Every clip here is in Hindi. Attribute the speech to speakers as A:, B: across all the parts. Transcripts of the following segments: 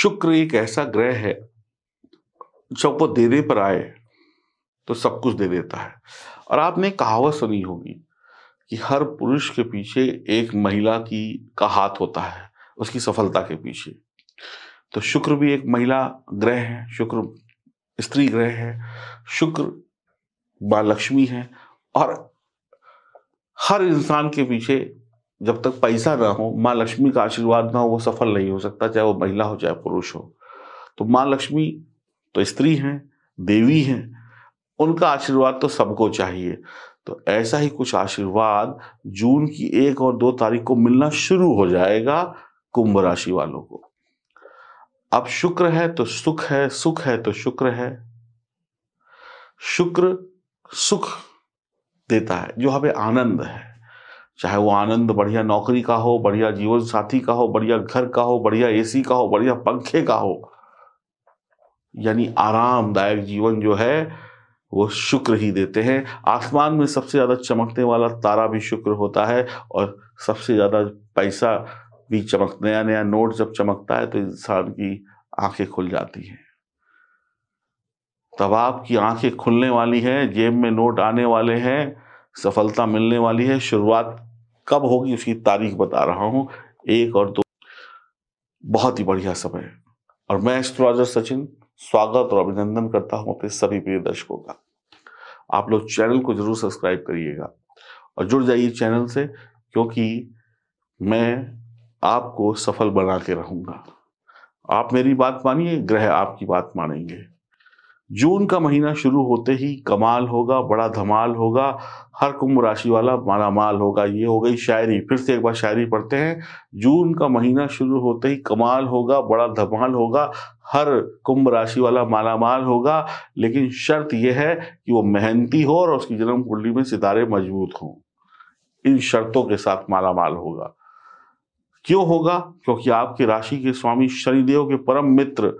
A: शुक्र एक ऐसा ग्रह है जब वो देने पर आए तो सब कुछ दे देता है और आपने कहावत सुनी होगी कि हर पुरुष के पीछे एक महिला की का हाथ होता है उसकी सफलता के पीछे तो शुक्र भी एक महिला ग्रह है शुक्र स्त्री ग्रह है शुक्र माँ लक्ष्मी है और हर इंसान के पीछे जब तक पैसा ना हो माँ लक्ष्मी का आशीर्वाद ना हो वो सफल नहीं हो सकता चाहे वो महिला हो चाहे पुरुष हो तो माँ लक्ष्मी तो स्त्री हैं देवी हैं उनका आशीर्वाद तो सबको चाहिए तो ऐसा ही कुछ आशीर्वाद जून की एक और दो तारीख को मिलना शुरू हो जाएगा कुंभ राशि वालों को अब शुक्र है तो सुख है सुख है तो शुक्र है शुक्र सुख देता है जो हमें आनंद है चाहे वो आनंद बढ़िया नौकरी का हो बढ़िया जीवन साथी का हो बढ़िया घर का हो बढ़िया एसी का हो बढ़िया पंखे का हो यानी आरामदायक जीवन जो है वो शुक्र ही देते हैं आसमान में सबसे ज़्यादा चमकने वाला तारा भी शुक्र होता है और सबसे ज़्यादा पैसा भी चमक नया नया नोट जब चमकता है तो इंसान की आंखें खुल जाती हैं तब आपकी आंखें खुलने वाली हैं जेब में नोट आने वाले हैं सफलता मिलने वाली है शुरुआत कब होगी उसकी तारीख बता रहा हूं एक और दो बहुत ही बढ़िया समय और मैं एस्ट्रोलॉजर सचिन स्वागत और अभिनंदन करता हूं अपने सभी प्रिय दर्शकों का आप लोग चैनल को जरूर सब्सक्राइब करिएगा और जुड़ जाइए चैनल से क्योंकि मैं आपको सफल बना के रहूंगा आप मेरी बात मानिए ग्रह आपकी बात मानेंगे जून का महीना शुरू होते ही कमाल होगा बड़ा धमाल होगा हर कुंभ राशि वाला माल होगा ये हो गई शायरी फिर से एक बार शायरी पढ़ते हैं जून का महीना शुरू होते ही कमाल होगा बड़ा धमाल होगा हर कुंभ राशि वाला माला माल होगा लेकिन शर्त यह है कि वो मेहनती हो और उसकी जन्म कुंडली में सितारे मजबूत हों इन शर्तों के साथ माल होगा क्यों होगा क्योंकि आपकी राशि के स्वामी शनिदेव के परम मित्र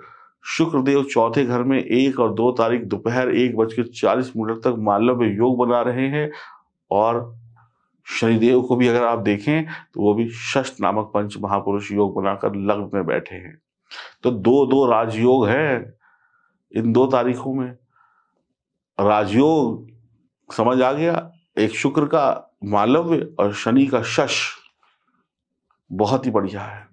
A: शुक्रदेव चौथे घर में एक और दो तारीख दोपहर एक बज के चालीस मिनट तक मालव में योग बना रहे हैं और शनिदेव को भी अगर आप देखें तो वो भी षष्ठ नामक पंच महापुरुष योग बनाकर लग्न में बैठे हैं तो दो दो राजयोग हैं इन दो तारीखों में राजयोग समझ आ गया एक शुक्र का मालव्य और शनि का शश बहुत ही बढ़िया है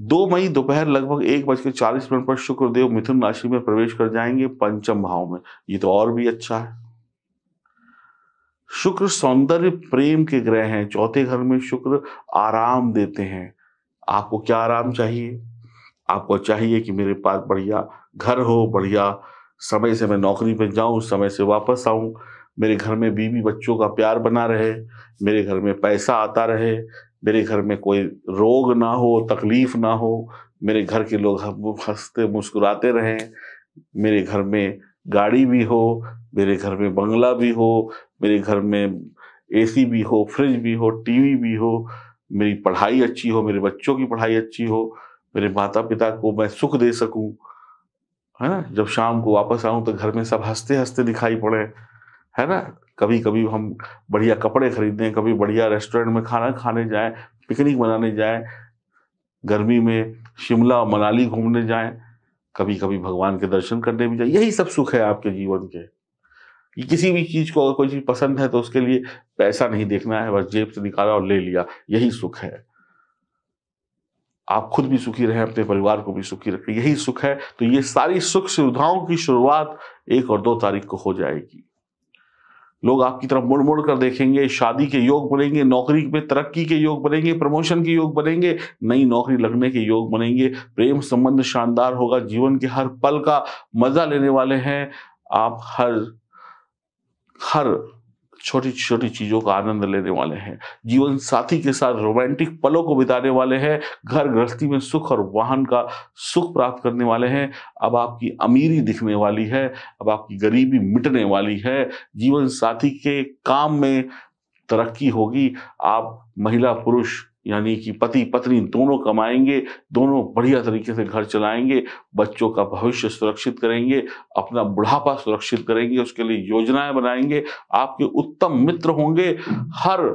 A: दो मई दोपहर लगभग एक बज के चालीस मिनट पर शुक्रदेव मिथुन राशि में प्रवेश कर जाएंगे पंचम भाव में ये तो और भी अच्छा है शुक्र सौंदर्य प्रेम के ग्रह हैं चौथे घर में शुक्र आराम देते हैं आपको क्या आराम चाहिए आपको चाहिए कि मेरे पास बढ़िया घर हो बढ़िया समय से मैं नौकरी पर जाऊं समय से वापस आऊं मेरे घर में बीवी बच्चों का प्यार बना रहे मेरे घर में पैसा आता रहे मेरे घर में कोई रोग ना हो तकलीफ ना हो मेरे घर के लोग हंसते मुस्कुराते रहें मेरे घर में गाड़ी भी हो मेरे घर में बंगला भी हो मेरे घर में एसी भी हो फ्रिज भी हो टीवी भी हो मेरी पढ़ाई अच्छी हो मेरे बच्चों की पढ़ाई अच्छी हो मेरे माता पिता को मैं सुख दे सकूं है ना जब शाम को वापस आऊं तो घर में सब हंसते हंसते दिखाई पड़े है ना कभी कभी हम बढ़िया कपड़े खरीदें कभी बढ़िया रेस्टोरेंट में खाना खाने जाएं पिकनिक मनाने जाएं गर्मी में शिमला मनाली घूमने जाएं कभी कभी भगवान के दर्शन करने भी जाएं यही सब सुख है आपके जीवन के किसी भी चीज को अगर कोई चीज पसंद है तो उसके लिए पैसा नहीं देखना है बस जेब से निकाला और ले लिया यही सुख है आप खुद भी सुखी रहें अपने परिवार को भी सुखी रखें यही सुख है तो ये सारी सुख सुविधाओं की शुरुआत एक और दो तारीख को हो जाएगी लोग आपकी तरफ मुड़ मुड़ कर देखेंगे शादी के योग बनेंगे नौकरी में तरक्की के योग बनेंगे प्रमोशन के योग बनेंगे नई नौकरी लगने के योग बनेंगे प्रेम संबंध शानदार होगा जीवन के हर पल का मजा लेने वाले हैं आप हर हर छोटी छोटी चीज़ों का आनंद लेने वाले हैं जीवन साथी के साथ रोमांटिक पलों को बिताने वाले हैं घर गृहस्थी में सुख और वाहन का सुख प्राप्त करने वाले हैं अब आपकी अमीरी दिखने वाली है अब आपकी गरीबी मिटने वाली है जीवन साथी के काम में तरक्की होगी आप महिला पुरुष यानी कि पति पत्नी दोनों कमाएंगे दोनों बढ़िया तरीके से घर चलाएंगे बच्चों का भविष्य सुरक्षित करेंगे अपना बुढ़ापा सुरक्षित करेंगे उसके लिए योजनाएं बनाएंगे आपके उत्तम मित्र होंगे हर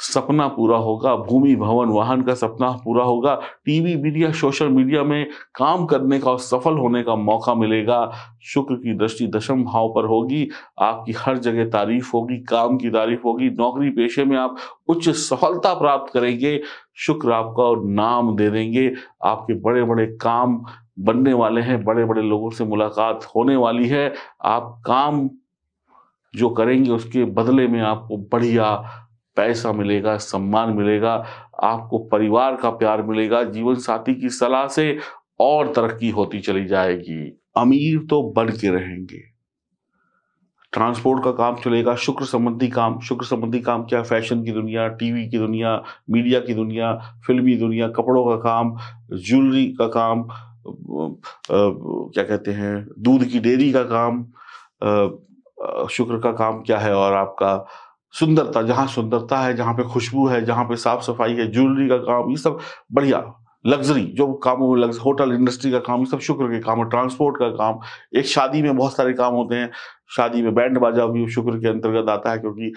A: सपना पूरा होगा भूमि भवन वाहन का सपना पूरा होगा टीवी मीडिया सोशल मीडिया में काम करने का और सफल होने का मौका मिलेगा शुक्र की दृष्टि दशम भाव पर होगी आपकी हर जगह तारीफ होगी काम की तारीफ होगी नौकरी पेशे में आप उच्च सफलता प्राप्त करेंगे शुक्र आपका और नाम दे देंगे आपके बड़े बड़े काम बनने वाले हैं बड़े बड़े लोगों से मुलाकात होने वाली है आप काम जो करेंगे उसके बदले में आपको बढ़िया पैसा मिलेगा सम्मान मिलेगा आपको परिवार का प्यार मिलेगा जीवन साथी की सलाह से और तरक्की होती चली जाएगी अमीर तो बढ़ के रहेंगे ट्रांसपोर्ट का काम चलेगा शुक्र संबंधी काम शुक्र संबंधी काम क्या फैशन की दुनिया टीवी की दुनिया मीडिया की दुनिया फिल्मी दुनिया कपड़ों का काम ज्वेलरी का काम क्या कहते हैं दूध की डेयरी का काम शुक्र का काम क्या है और आपका सुंदरता जहाँ सुंदरता है जहाँ पे खुशबू है जहाँ पे साफ सफाई है ज्वेलरी का काम ये सब बढ़िया लग्जरी जो काम लग्ज, होटल इंडस्ट्री का काम ये सब शुक्र के काम है ट्रांसपोर्ट का काम एक शादी में बहुत सारे काम होते हैं शादी में बैंड बाजा भी शुक्र के अंतर्गत आता है क्योंकि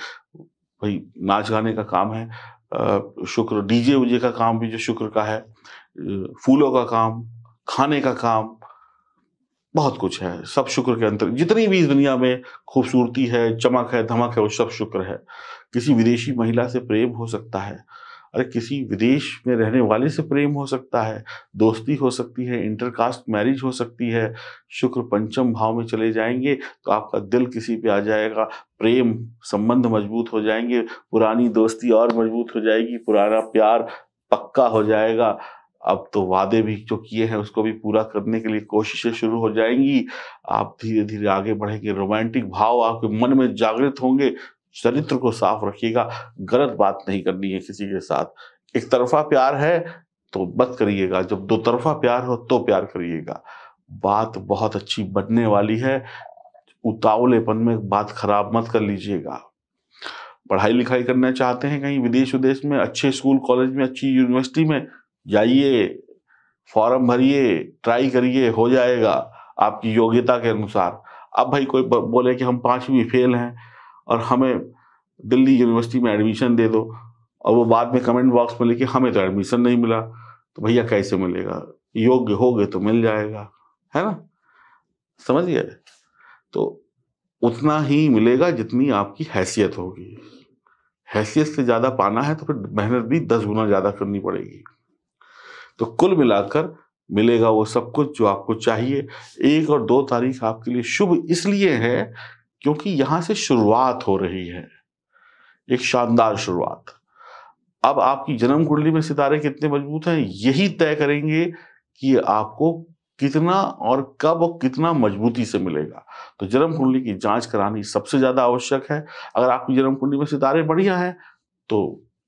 A: भाई नाच गाने का काम है शुक्र डीजे उजे का काम भी जो शुक्र का है फूलों का काम खाने का काम बहुत कुछ है सब शुक्र के अंतर जितनी भी इस दुनिया में खूबसूरती है चमक है धमक है वो सब शुक्र है किसी विदेशी महिला से प्रेम हो सकता है अरे किसी विदेश में रहने वाले से प्रेम हो सकता है दोस्ती हो सकती है इंटरकास्ट मैरिज हो सकती है शुक्र पंचम भाव में चले जाएंगे तो आपका दिल किसी पे आ जाएगा प्रेम संबंध मजबूत हो जाएंगे पुरानी दोस्ती और मजबूत हो जाएगी पुराना प्यार पक्का हो जाएगा अब तो वादे भी जो किए हैं उसको भी पूरा करने के लिए कोशिशें शुरू हो जाएंगी आप धीरे धीरे आगे बढ़ेंगे रोमांटिक भाव आपके मन में जागृत होंगे चरित्र को साफ रखिएगा गलत बात नहीं करनी है किसी के साथ एक तरफा प्यार है तो मत करिएगा जब दो तरफा प्यार हो तो प्यार करिएगा बात बहुत अच्छी बनने वाली है उतावलेपन में बात खराब मत कर लीजिएगा पढ़ाई लिखाई करना चाहते हैं कहीं विदेश विदेश में अच्छे स्कूल कॉलेज में अच्छी यूनिवर्सिटी में जाइए फॉर्म भरिए ट्राई करिए हो जाएगा आपकी योग्यता के अनुसार अब भाई कोई बोले कि हम पाँचवीं फेल हैं और हमें दिल्ली यूनिवर्सिटी में एडमिशन दे दो और वो बाद में कमेंट बॉक्स में लिखे हमें तो एडमिशन नहीं मिला तो भैया कैसे मिलेगा योग्य हो गए तो मिल जाएगा है ना समझिए तो उतना ही मिलेगा जितनी आपकी हैसियत होगी हैसियत से ज़्यादा पाना है तो फिर मेहनत भी दस गुना ज़्यादा करनी पड़ेगी तो कुल मिलाकर मिलेगा वो सब कुछ जो आपको चाहिए एक और दो तारीख आपके लिए शुभ इसलिए है क्योंकि यहां से शुरुआत हो रही है एक शानदार शुरुआत अब आपकी जन्म कुंडली में सितारे कितने मजबूत हैं यही तय करेंगे कि आपको कितना और कब और कितना मजबूती से मिलेगा तो जन्म कुंडली की जांच करानी सबसे ज़्यादा आवश्यक है अगर आपकी जन्म कुंडली में सितारे बढ़िया हैं तो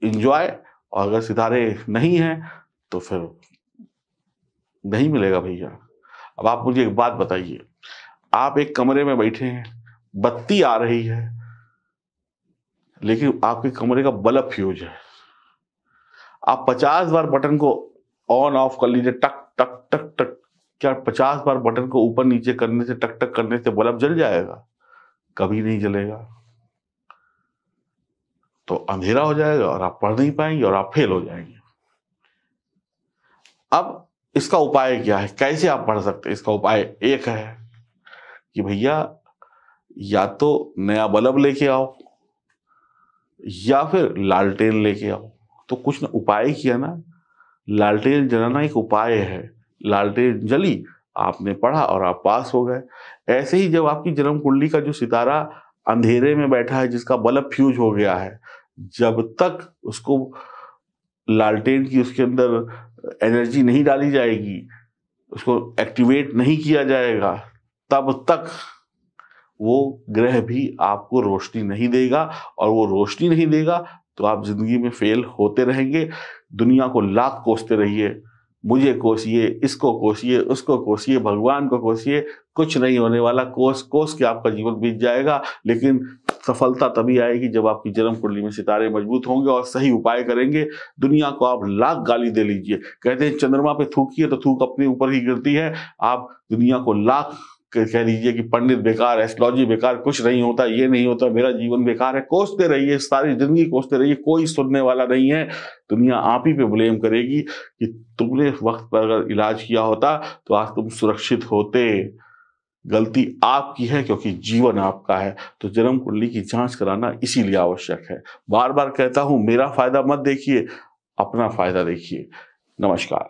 A: इंजॉय और अगर सितारे नहीं हैं तो फिर नहीं मिलेगा भैया अब आप मुझे एक बात बताइए आप एक कमरे में बैठे हैं बत्ती आ रही है लेकिन आपके कमरे का बल्ब फ्यूज है आप पचास बार बटन को ऑन ऑफ कर लीजिए टक टक टक टक क्या पचास बार बटन को ऊपर नीचे करने से टक टक करने से बल्ब जल जाएगा कभी नहीं जलेगा तो अंधेरा हो जाएगा और आप पढ़ नहीं पाएंगे और आप फेल हो जाएंगे अब इसका उपाय क्या है कैसे आप पढ़ सकते हैं इसका उपाय एक है कि भैया या तो नया बल्ब लेके आओ या फिर लालटेन लेके आओ तो कुछ ना उपाय किया ना लालटेन जलाना एक उपाय है लालटेन जली आपने पढ़ा और आप पास हो गए ऐसे ही जब आपकी जन्म कुंडली का जो सितारा अंधेरे में बैठा है जिसका बल्ब फ्यूज हो गया है जब तक उसको लालटेन की उसके अंदर एनर्जी नहीं डाली जाएगी उसको एक्टिवेट नहीं किया जाएगा तब तक वो ग्रह भी आपको रोशनी नहीं देगा और वो रोशनी नहीं देगा तो आप जिंदगी में फेल होते रहेंगे दुनिया को लात कोसते रहिए मुझे कोसिए इसको कोसिए उसको कोसिए भगवान को कोसिए कुछ नहीं होने वाला कोस कोस के आपका जीवन बीत जाएगा लेकिन सफलता तभी आएगी जब आपकी जन्म कुंडली में सितारे मजबूत होंगे और सही उपाय करेंगे दुनिया को आप लाख गाली दे लीजिए कहते हैं चंद्रमा पे थूकी है तो थूक अपने ऊपर ही गिरती है आप दुनिया को लाख कह लीजिए कि पंडित बेकार एस्ट्रोलॉजी बेकार कुछ नहीं होता ये नहीं होता मेरा जीवन बेकार है कोसते रहिए सारी जिंदगी कोसते रहिए कोई सुनने वाला नहीं है दुनिया आप ही पे ब्लेम करेगी कि तुमने वक्त पर अगर इलाज किया होता तो आज तुम सुरक्षित होते गलती आपकी है क्योंकि जीवन आपका है तो जन्म कुंडली की जांच कराना इसीलिए आवश्यक है बार बार कहता हूं मेरा फायदा मत देखिए अपना फायदा देखिए नमस्कार